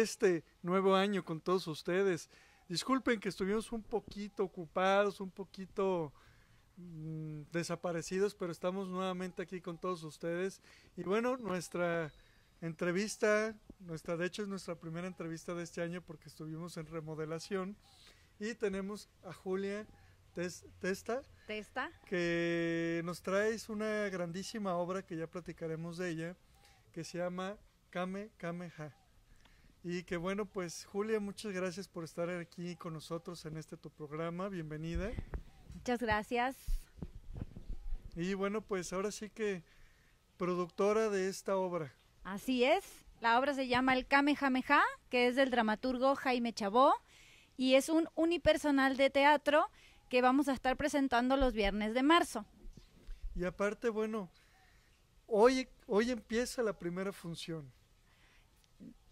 este nuevo año con todos ustedes. Disculpen que estuvimos un poquito ocupados, un poquito mm, desaparecidos, pero estamos nuevamente aquí con todos ustedes. Y bueno, nuestra entrevista, nuestra, de hecho es nuestra primera entrevista de este año porque estuvimos en remodelación. Y tenemos a Julia Testa. Que nos trae una grandísima obra que ya platicaremos de ella, que se llama Kame Ha. Y que bueno, pues Julia, muchas gracias por estar aquí con nosotros en este tu programa. Bienvenida. Muchas gracias. Y bueno, pues ahora sí que productora de esta obra. Así es. La obra se llama El Kamehameha, que es del dramaturgo Jaime Chabó y es un unipersonal de teatro que vamos a estar presentando los viernes de marzo. Y aparte, bueno, hoy, hoy empieza la primera función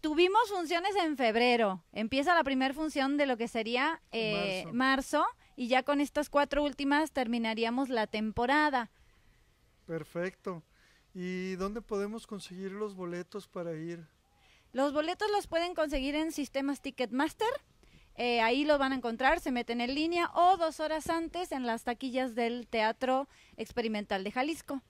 tuvimos funciones en febrero. Empieza la primera función de lo que sería eh, marzo. y ya con estas cuatro últimas terminaríamos la temporada. Perfecto. ¿Y dónde podemos conseguir los boletos para ir? Los boletos los pueden conseguir en Sistemas Ticketmaster. Eh, ahí los van a encontrar, se meten en línea o dos horas antes en las taquillas del Teatro Experimental de Jalisco.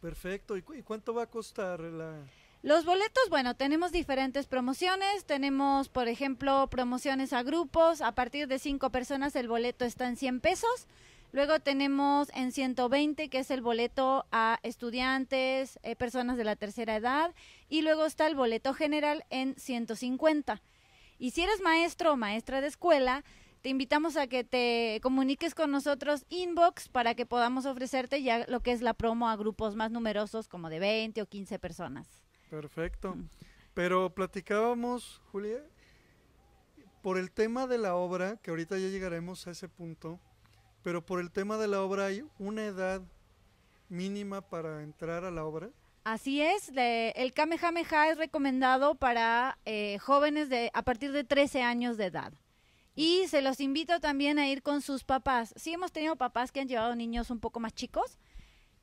Perfecto. y cuánto va a costar la, los boletos, bueno, tenemos diferentes promociones. Tenemos, por ejemplo, promociones a grupos. A partir de cinco personas el boleto está en 100 pesos. Luego tenemos en 120, que es el boleto a estudiantes, eh, personas de la tercera edad. Y luego está el boleto general en 150. Y si eres maestro o maestra de escuela, te invitamos a que te comuniques con nosotros inbox para que podamos ofrecerte ya lo que es la promo a grupos más numerosos, como de 20 o 15 personas. Perfecto. Mm. Pero platicábamos, Julia, por el tema de la obra, que ahorita ya llegaremos a ese punto, pero por el tema de la obra hay una edad mínima para entrar a la obra. Así es, el Kamehameha es recomendado para eh, jóvenes de, a partir de 13 años de edad. Y se los invito también a ir con sus papás. Sí hemos tenido papás que han llevado niños un poco más chicos,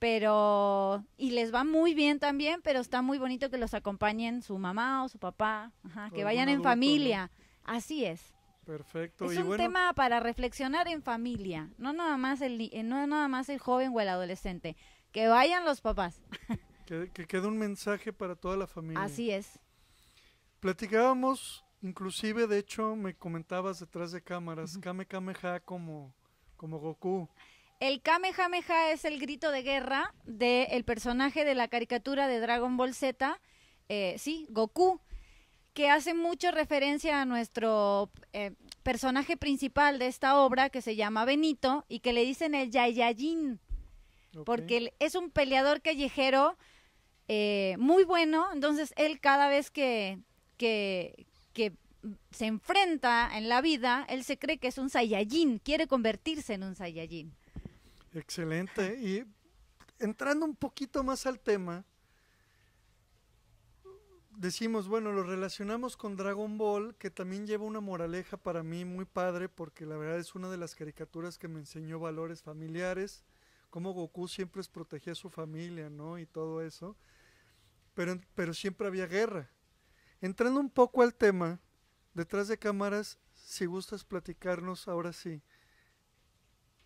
pero y les va muy bien también, pero está muy bonito que los acompañen su mamá o su papá, que vayan en familia. Así es. Perfecto. Es un tema para reflexionar en familia, no nada más el eh, no nada más el joven o el adolescente, que vayan los papás. Que, quede un mensaje para toda la familia. Así es. Platicábamos, inclusive, de hecho, me comentabas detrás de cámaras, Kame Kameha como, como Goku. El Kamehameha es el grito de guerra del personaje de la caricatura de Dragon Ball Z, eh, sí, Goku, que hace mucho referencia a nuestro eh, personaje principal de esta obra, que se llama Benito, y que le dicen el Yayayin, porque porque es un peleador callejero eh, muy bueno, entonces él cada vez que, que se enfrenta en la vida, él se cree que es un Saiyajin, quiere convertirse en un Saiyajin. Excelente. Y entrando un poquito más al tema, decimos, bueno, lo relacionamos con Dragon Ball, que también lleva una moraleja para mí muy padre, porque la verdad es una de las caricaturas que me enseñó valores familiares, como Goku siempre protegía a su familia, ¿no? Y todo eso. Pero, pero siempre había guerra. Entrando un poco al tema, detrás de cámaras, si gustas platicarnos ahora sí,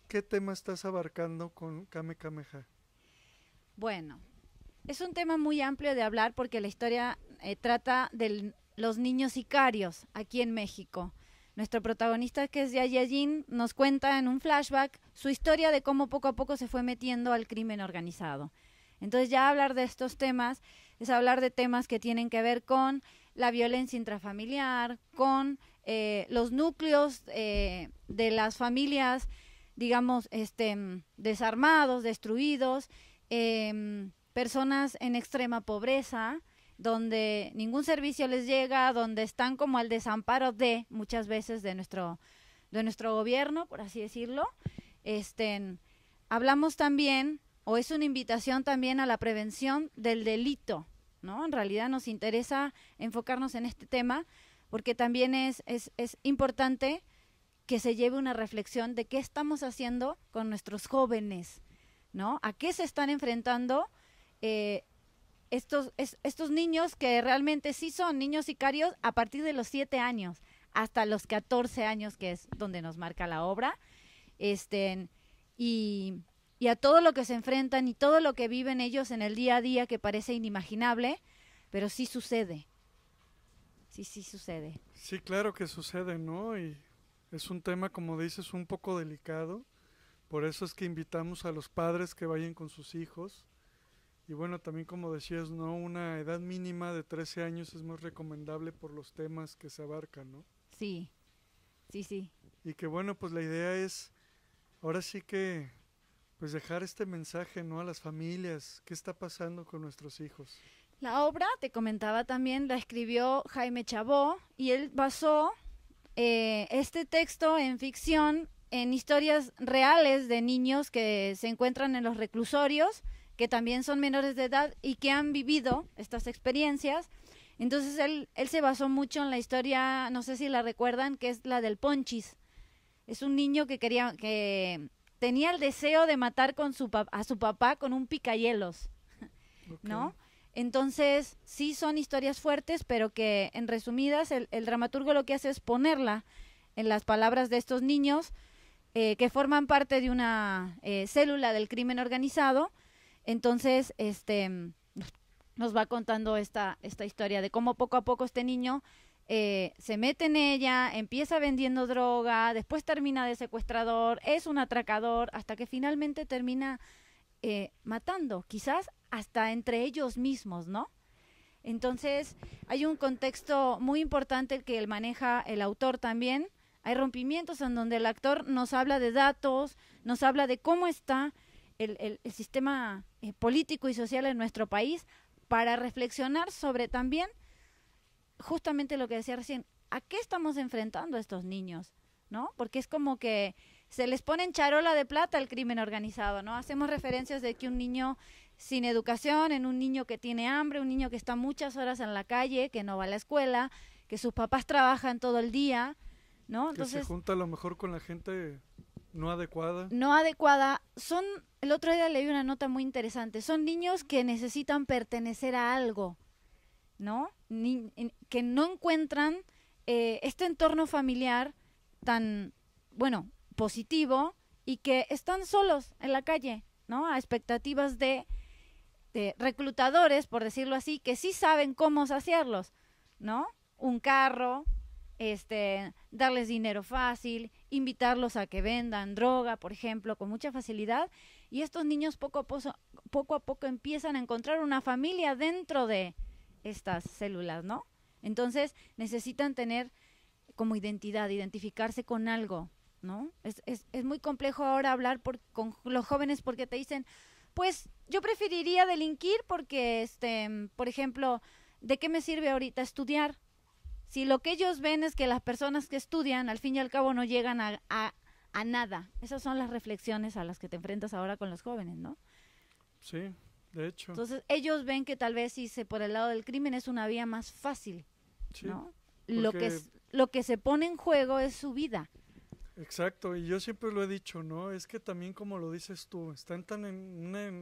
¿Qué tema estás abarcando con Kame Kameha? Bueno, es un tema muy amplio de hablar porque la historia eh, trata de los niños sicarios aquí en México. Nuestro protagonista, que es Yayajin, nos cuenta en un flashback su historia de cómo poco a poco se fue metiendo al crimen organizado. Entonces ya hablar de estos temas es hablar de temas que tienen que ver con la violencia intrafamiliar, con eh, los núcleos eh, de las familias digamos, este, mm, desarmados, destruidos, em, personas en extrema pobreza, donde ningún servicio les llega, donde están como al desamparo de muchas veces de nuestro, de nuestro gobierno, por así decirlo. Este, hablamos también, o es una invitación también a la prevención del delito, ¿no? En realidad nos interesa enfocarnos en este tema porque también es, es, es importante que se lleve una reflexión de qué estamos haciendo con nuestros jóvenes, ¿no? ¿A qué se están enfrentando eh, estos, estos niños que realmente sí son niños sicarios a partir de los siete años hasta los 14 años, que es donde nos marca la obra? Este, y, y a todo lo que se enfrentan y todo lo que viven ellos en el día a día que parece inimaginable, pero sí sucede. Sí, sí sucede. Sí, claro que sucede, ¿no? Y es un tema, como dices, un poco delicado. Por eso es que invitamos a los padres que vayan con sus hijos. Y bueno, también como decías, ¿no? Una edad mínima de 13 años es más recomendable por los temas que se abarcan, ¿no? Sí, sí, sí. Y que bueno, pues la idea es, ahora sí que, pues dejar este mensaje, ¿no? A las familias, ¿qué está pasando con nuestros hijos? La obra, te comentaba también, la escribió Jaime Chabó y él basó eh, este texto en ficción, en historias reales de niños que se encuentran en los reclusorios, que también son menores de edad y que han vivido estas experiencias. Entonces él, él se basó mucho en la historia, no sé si la recuerdan, que es la del Ponchis. Es un niño que quería, que tenía el deseo de matar con su a su papá con un picayelos, ¿no? Entonces, sí son historias fuertes, pero que en resumidas el, dramaturgo lo que hace es ponerla en las palabras de estos niños eh, que forman parte de una eh, célula del crimen organizado. Entonces, este nos va contando esta, esta historia de cómo poco a poco este niño eh, se mete en ella, empieza vendiendo droga, después termina de secuestrador, es un atracador, hasta que finalmente termina matando, quizás hasta entre ellos mismos, ¿no? Entonces, hay un contexto muy importante que maneja el autor también. Hay rompimientos en donde el actor nos habla de datos, nos habla de cómo está el, sistema eh, político y social en nuestro país para reflexionar sobre también justamente lo que decía recién, ¿a qué estamos enfrentando a estos niños? ¿No? Porque es como que se les pone en charola de plata el crimen organizado, ¿no? Hacemos referencias de que un niño sin educación, en un niño que tiene hambre, un niño que está muchas horas en la calle, que no va a la escuela, que sus papás trabajan todo el día, ¿no? Que se junta a lo mejor con la gente no adecuada. No adecuada. Son, el otro día leí una nota muy interesante, son niños que necesitan pertenecer a algo, ¿no? que no encuentran eh, este entorno familiar tan, bueno, positivo y que están solos en la calle, ¿no? A expectativas de este, reclutadores, por decirlo así, que sí saben cómo saciarlos, ¿no? Un carro, este, darles dinero fácil, invitarlos a que vendan droga, por ejemplo, con mucha facilidad. Y estos niños poco a poco, poco, a poco empiezan a encontrar una familia dentro de estas células, ¿no? Entonces necesitan tener como identidad, identificarse con algo, ¿no? Es, es, es muy complejo ahora hablar con los jóvenes porque te dicen, pues yo preferiría delinquir porque, este, por ejemplo, ¿de qué me sirve ahorita estudiar? Si lo que ellos ven es que las personas que estudian, al fin y al cabo, no llegan a, nada. Esas son las reflexiones a las que te enfrentas ahora con los jóvenes, ¿no? Sí, de hecho. Entonces, ellos ven que tal vez se por el lado del crimen es una vía más fácil, ¿no? Lo que, es, lo que se pone en juego es su vida. Exacto, y yo siempre lo he dicho, ¿no? Es que también como lo dices tú, están tan en una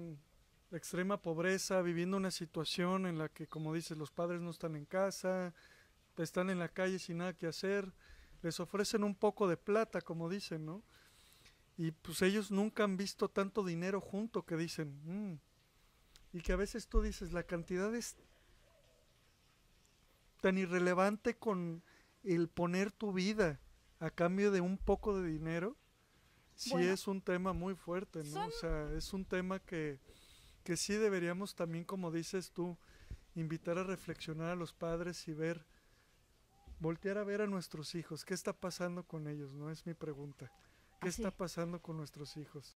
extrema pobreza, viviendo una situación en la que, como dices, los padres no están en casa, están en la calle sin nada que hacer, les ofrecen un poco de plata, como dicen, ¿no? Y pues ellos nunca han visto tanto dinero junto que dicen, mm". y que a veces tú dices, la cantidad es tan irrelevante con el poner tu vida a cambio de un poco de dinero, sí es un tema muy fuerte, ¿no? O sea, es un tema que, sí deberíamos también, como dices tú, invitar a reflexionar a los padres y ver, voltear a ver a nuestros hijos, qué está pasando con ellos, ¿no? Es mi pregunta. ¿Qué está pasando con nuestros hijos?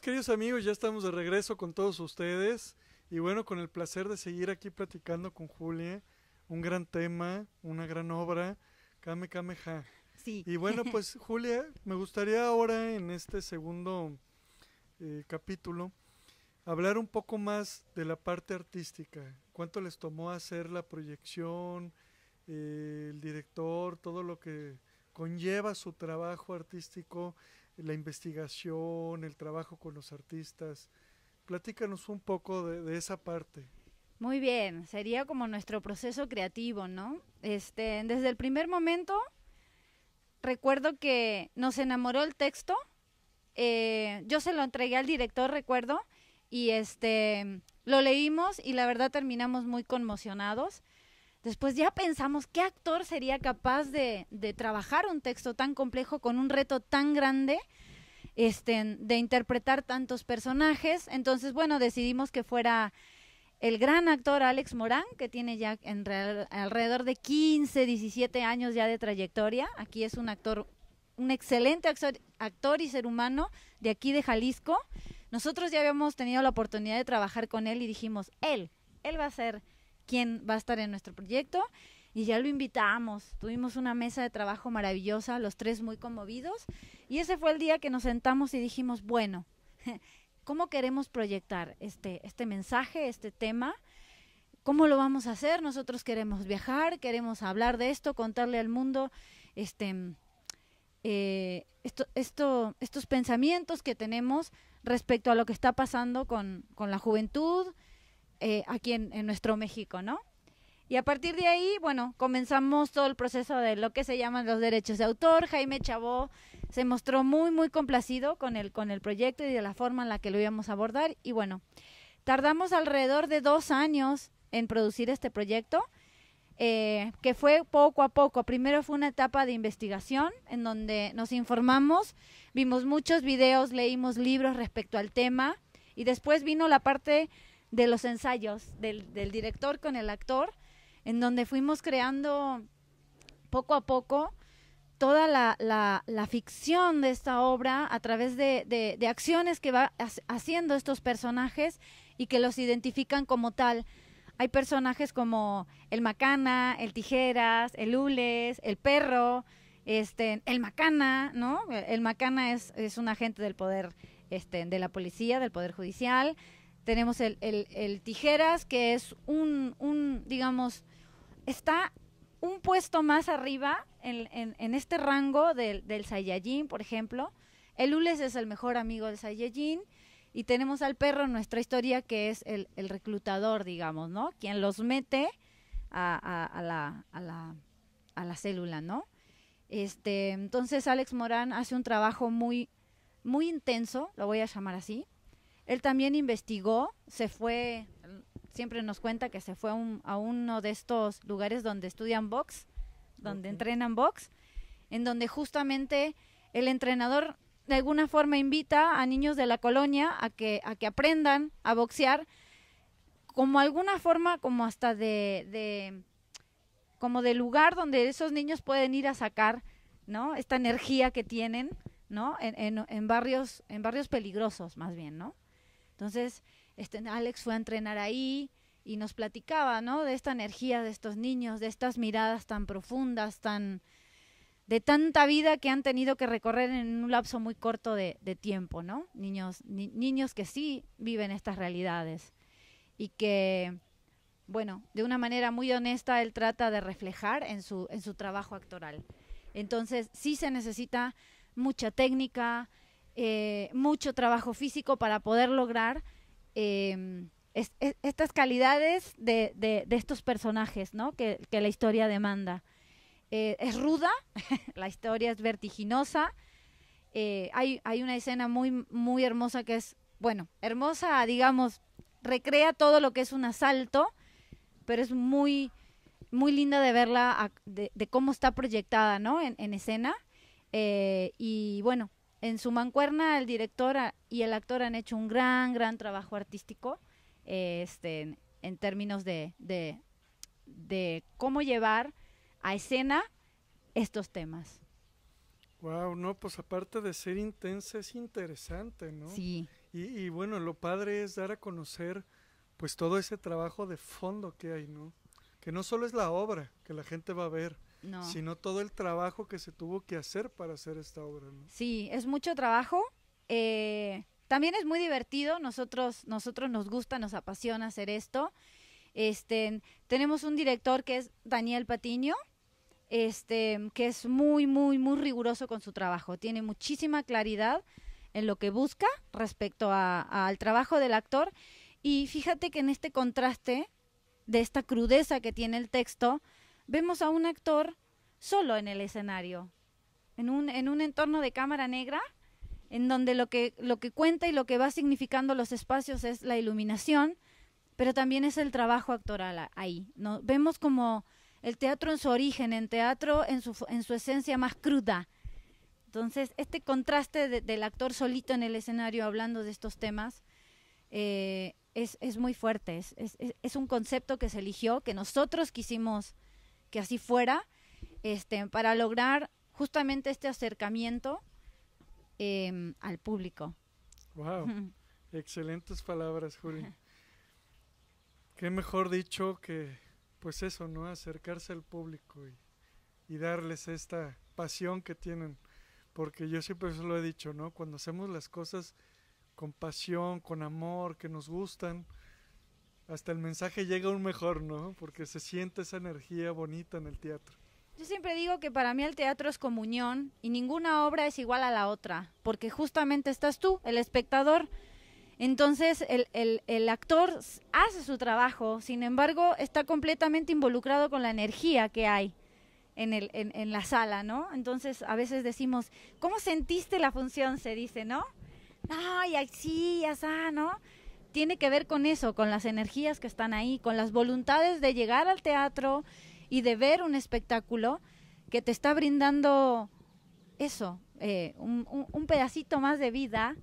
queridos amigos, ya estamos de regreso con todos ustedes y bueno, con el placer de seguir aquí platicando con Julia, un gran tema, una gran obra, Kame Kame Y bueno, pues Julia, me gustaría ahora en este segundo eh, capítulo hablar un poco más de la parte artística, cuánto les tomó hacer la proyección, eh, el director, todo lo que conlleva su trabajo artístico la investigación, el trabajo con los artistas. Platícanos un poco de, esa parte. Muy bien, sería como nuestro proceso creativo, ¿no? Este, desde el primer momento recuerdo que nos enamoró el texto. Eh, yo se lo entregué al director, recuerdo, y este lo leímos y la verdad terminamos muy conmocionados. Después ya pensamos qué actor sería capaz de, trabajar un texto tan complejo con un reto tan grande. Este, de interpretar tantos personajes. Entonces, bueno, decidimos que fuera el gran actor Alex Morán, que tiene ya alrededor de 15, 17 años ya de trayectoria. Aquí es un actor, un excelente actor y ser humano de aquí de Jalisco. Nosotros ya habíamos tenido la oportunidad de trabajar con él y dijimos, él, él va a ser quién va a estar en nuestro proyecto y ya lo invitamos. Tuvimos una mesa de trabajo maravillosa, los tres muy conmovidos, y ese fue el día que nos sentamos y dijimos, bueno, ¿cómo queremos proyectar este, este, mensaje, este tema? ¿Cómo lo vamos a hacer? Nosotros queremos viajar, queremos hablar de esto, contarle al mundo este, eh, estos pensamientos que tenemos respecto a lo que está pasando con la juventud, eh, aquí en, nuestro México, ¿no? Y a partir de ahí, bueno, comenzamos todo el proceso de lo que se llaman los derechos de autor. Jaime Chabó se mostró muy, muy complacido con el, con el proyecto y de la forma en la que lo íbamos a abordar. Y bueno, tardamos alrededor de dos años en producir este proyecto, eh, que fue poco a poco. Primero fue una etapa de investigación en donde nos informamos, vimos muchos videos, leímos libros respecto al tema y después vino la parte de los ensayos del, del director con el actor, en donde fuimos creando poco a poco toda la, la, la, ficción de esta obra a través de, acciones que va haciendo estos personajes y que los identifican como tal. Hay personajes como el macana, el tijeras, el hules, el perro, este, el macana, ¿no? El macana es, es un agente del poder, este, de la policía, del poder judicial tenemos el, tijeras, que es un, digamos, está un puesto más arriba en, este rango del, del Saiyajin, por ejemplo. El Ules es el mejor amigo del Saiyajin. Y tenemos al perro en nuestra historia, que es el, reclutador, digamos, ¿no? Quien los mete a, a, la, a, la, a la célula, ¿no? Este, entonces Alex Morán hace un trabajo muy, muy intenso, lo voy a llamar así, él también investigó, se fue, siempre nos cuenta que se fue a, uno de estos lugares donde estudian box, donde entrenan box, en donde justamente el entrenador de alguna forma invita a niños de la colonia a que, a que aprendan a boxear como alguna forma como hasta de, como de lugar donde esos niños pueden ir a sacar ¿no? esta energía que tienen ¿no? en, en, barrios, en barrios peligrosos, más bien, ¿no? Entonces, este, Alex fue a entrenar ahí y nos platicaba, ¿no? De esta energía de estos niños, de estas miradas tan profundas, tan de tanta vida que han tenido que recorrer en un lapso muy corto de, tiempo, ¿no? Niños, niños que sí viven estas realidades y que, bueno, de una manera muy honesta él trata de reflejar en su, en su trabajo actoral. Entonces, sí se necesita mucha técnica, eh, mucho trabajo físico para poder lograr em, estas calidades de, estos personajes, Que, la historia demanda. Eh, es ruda, la historia es vertiginosa. Eh, hay, una escena muy, muy hermosa que es, bueno, hermosa, digamos, recrea todo lo que es un asalto, pero es muy, muy linda de verla, de, cómo está proyectada, en escena. y bueno, en su mancuerna, el director y el actor han hecho un gran, gran trabajo artístico eh, este, en, términos de, de, de cómo llevar a escena estos temas. Wow, no, pues aparte de ser intensa, es interesante, ¿no? Sí. Y, y, bueno, lo padre es dar a conocer pues todo ese trabajo de fondo que hay, ¿no? Que no solo es la obra que la gente va a ver, no. sino todo el trabajo que se tuvo que hacer para hacer esta obra. ¿no? Sí, es mucho trabajo. Eh, también es muy divertido. Nosotros, nosotros nos gusta, nos apasiona hacer esto. Este, tenemos un director que es Daniel Patiño, este, que es muy, muy, muy riguroso con su trabajo. Tiene muchísima claridad en lo que busca respecto al trabajo del actor. Y fíjate que en este contraste de esta crudeza que tiene el texto, vemos a un actor solo en el escenario, en un, en un entorno de cámara negra, en donde lo que, lo que cuenta y lo que va significando los espacios es la iluminación, pero también es el trabajo actoral ahí. Vemos como el teatro en su origen, en teatro en su, en su esencia más cruda. Entonces, este contraste del actor solito en el escenario hablando de estos temas eh, es, es, muy fuerte, es, es, un concepto que se eligió, que nosotros quisimos que así fuera, este, para lograr justamente este acercamiento em, al público. ¡Wow! Excelentes palabras, Juli. Qué mejor dicho que, pues eso, ¿no? Acercarse al público y, darles esta pasión que tienen. Porque yo siempre lo he dicho, ¿no? Cuando hacemos las cosas con pasión, con amor, que nos gustan, hasta el mensaje llega aún mejor, ¿no? Porque se siente esa energía bonita en el teatro. Yo siempre digo que para mí el teatro es comunión y ninguna obra es igual a la otra, porque justamente estás tú, el espectador. Entonces el, actor hace su trabajo, sin embargo está completamente involucrado con la energía que hay en, la sala, ¿no? Entonces a veces decimos, ¿cómo sentiste la función? Se dice, ¿no? Ay, sí, ya ¿no? tiene que ver con eso, con las energías que están ahí, con las voluntades de llegar al teatro y de ver un espectáculo que te está brindando eso, eh, un, pedacito más de vida,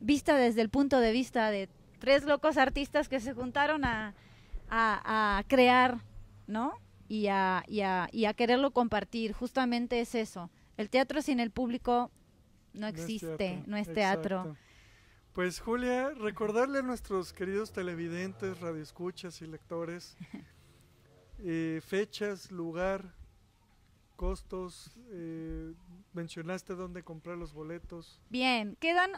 vista desde el punto de vista de tres locos artistas que se juntaron a, crear, ¿no? Y a, y, a quererlo compartir, justamente es eso. El teatro sin el público no existe, No es teatro. Pues Julia, recordarle a nuestros queridos televidentes, radioescuchas y lectores eh, fechas, lugar, costos, eh, mencionaste dónde comprar los boletos. Bien, quedan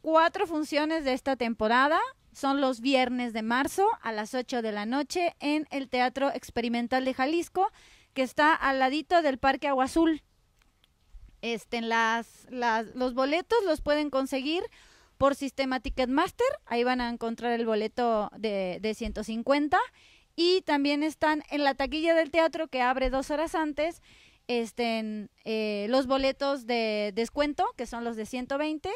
cuatro funciones de esta temporada. Son los viernes de marzo a las 8 de la noche en el Teatro Experimental de Jalisco, que está al ladito del Parque Agua Azul. Este, las, los boletos los pueden conseguir por Sistema Ticketmaster, ahí van a encontrar el boleto de, 150. Y también están en la taquilla del teatro que abre dos horas antes. Estén, eh, los boletos de descuento, que son los de 120.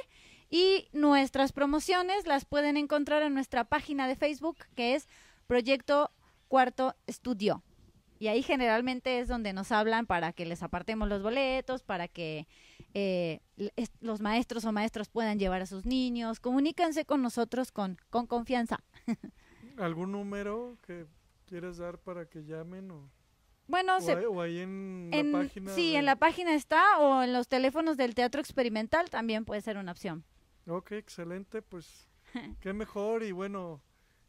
Y nuestras promociones las pueden encontrar en nuestra página de Facebook, que es Proyecto Cuarto Estudio. Y ahí generalmente es donde nos hablan para que les apartemos los boletos, para que eh, los maestros o maestros puedan llevar a sus niños. Comunícanse con nosotros con, confianza. ¿Algún número que quieras dar para que llamen o...? Bueno, o, ahí en, la página. Sí, en la página está o en los teléfonos del Teatro Experimental también puede ser una opción. Ok, excelente, pues qué mejor y bueno,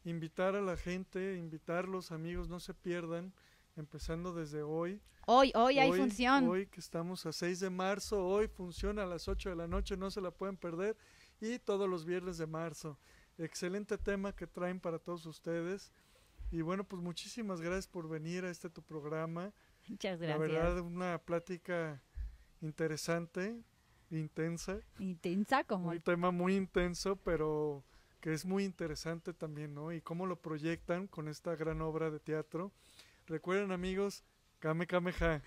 invitar a la gente, invitar los amigos, no se pierdan empezando desde hoy. Hoy, hoy, hay función. Hoy que estamos a 6 de marzo, hoy funciona a las 8 de la noche, no se la pueden perder, y todos los viernes de marzo. Excelente tema que traen para todos ustedes. Y bueno, pues muchísimas gracias por venir a este tu programa. Muchas gracias. La verdad, una plática interesante, intensa. Intensa como. Un tema muy intenso, pero que es muy interesante también, ¿no? Y cómo lo proyectan con esta gran obra de teatro. Recuerden amigos, Kame Kameja.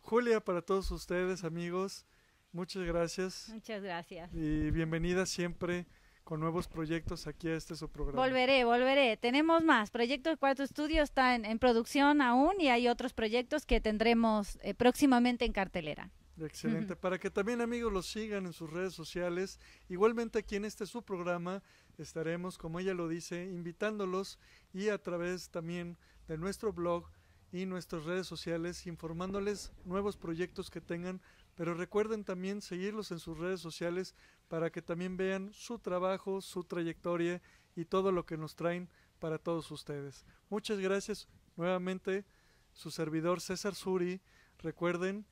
Julia, para todos ustedes amigos, muchas gracias. Muchas gracias. Y bienvenida siempre con nuevos proyectos aquí a este su programa. Volveré, volveré. Tenemos más. Proyecto Cuarto Estudio está en, producción aún y hay otros proyectos que tendremos eh, próximamente en cartelera. Excelente. Para que también amigos los sigan en sus redes sociales. Igualmente aquí en este su programa estaremos, como ella lo dice, invitándolos y a través también de nuestro blog y nuestras redes sociales informándoles nuevos proyectos que tengan, pero recuerden también seguirlos en sus redes sociales para que también vean su trabajo, su trayectoria y todo lo que nos traen para todos ustedes. Muchas gracias nuevamente, su servidor César Suri. Recuerden,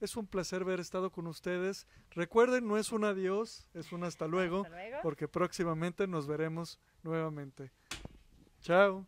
es un placer haber estado con ustedes. Recuerden, no es un adiós, es un hasta luego, hasta luego. porque próximamente nos veremos nuevamente. Chao.